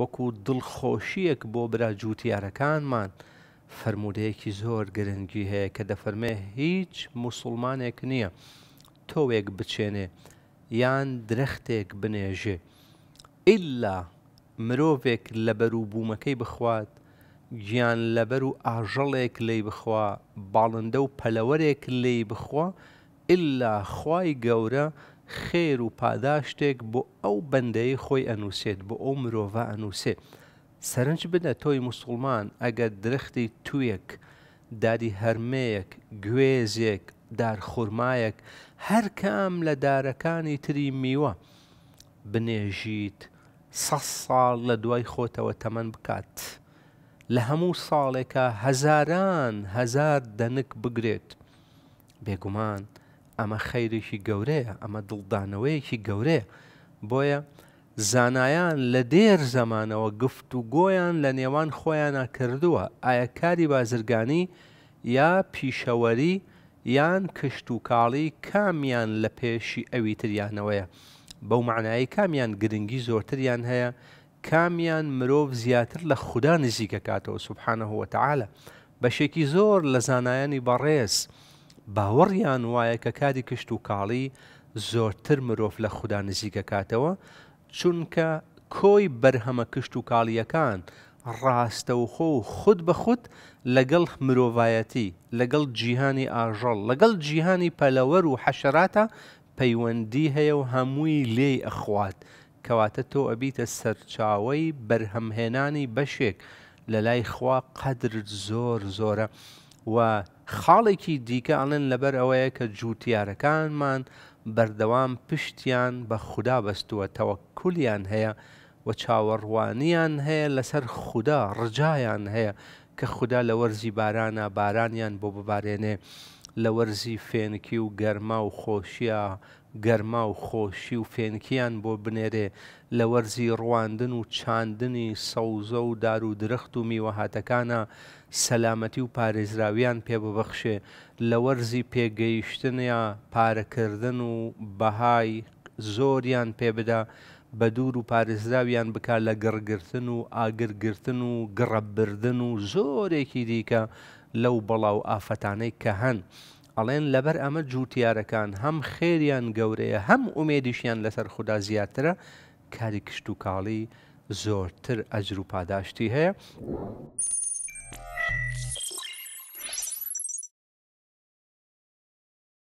وەکو دڵخۆشیەک بۆ براجووتیارەکانمان فرموودەیەکی زۆر گرنگی هەیە کە دەفەرمێ هیچ مسلمانێک نییە تۆوێک بچێنێ یان درەختێک بنێژێ ئللا مرۆڤێک لە بەروبوومەکەی بخوات گیان لەبەر و ئاژەڵێک لی بخوا باڵندە و پەلەوەرێک لی بخوا ئللا خوای گەورە خێر و پاداشتێک بۆ ئەو بەندەی خۆی ئەنووسێت بۆ ئەو مرۆڤ ئەنووسێ سەرنج بدە تۆی مسلمان ئەگەر درختی تویەک داری هەرمەیەک گوێزێک دارخورمایەک هەر کام لە دارەکانی تری میوە بنێژیت سە ساڵ لە دوای خۆتەوە تەمەەن بکات لە هەموو ساڵێکە هەزاران هەزار دەنک بگرێت بێگومان ئەمە خەیرێکی گەورەیە ئەمە دڵدانەوەیەکی گەورەیە بۆیە زانایان لە دێر زەمانەوە گفت و گۆیان لە نێوان خۆیانە کردووە ئایا کاری بازرگانی یا پیشەوەری یان کشت و کاڵی کامیان لە پێشی ئەوی تریانەوەیە بەو معنایی کامیان گرنگی زۆرتریان هەیە کامیان مرۆڤ زیاتر لە خوددا نزیکە کاتەوە سوبحانەهوەتەعاالە بەشێکی زۆر لە زانایانی بەڕێز. باوەڕیان وایە کە کاری کشت و کاڵی زۆرتر مرۆڤ لە خوددا نزیکە کاتەوە چونکە کۆی بەرهەمە کشت و کاڵیەکان ڕاستە و خۆ و خود بە خود لەگەڵ مرۆڤایەتی لەگەڵ جیهانی ئاژەڵ لەگەڵ جیهانی پەلەوەر و حەشراتە پەیوەندی هەیە و هەمووی لێ ئەخوات کەواتە تۆ ئەبیتە سەرچاوی بەرهەمهێنانی بەشێک لە لای خوا قەدر زۆر زۆرە. و خاڵێکی دیکەڵن لەبەر ئەوەیە کە جووتارەکانمان بەردەوام پشتیان بە خوددا بەستووە تەوەکولیان هەیە و چاوەڕوانیان هەیە لەسەر خوددا ڕجایان هەیە کە خوددا لە وەرزی بارانە بارانیان بۆ ببارێنێ لە وەرزی فێنکی و گەرما و خۆشیە گەرما و خۆشی و فێنکیان بۆ بنێرێ لە وەرزی ڕواندن و چاندنی سەوزە و دار و درەخت و میوەهاتەکانە سەلامەتی و پارێزراویان پێببەخشێ لە وەرزی پێگەیشتنیا پارەکردن و بەهای زۆریان پێبدا بە دوور و پارێزراویان بکات لە گڕگرتن و ئاگرگرتن و گڕەبردن و زۆرێکی دیکە لەو بەڵاو ئافەتانەی کە هەن ئەڵێن لەبەر ئەمە جووتیارەکان هەم خێریان گەورەیە هەم ئومێدیشیان لەسەر خوددا زیاترە کاری کشت و کاڵی زۆرتر ئەجر و پاداشتی هەیە.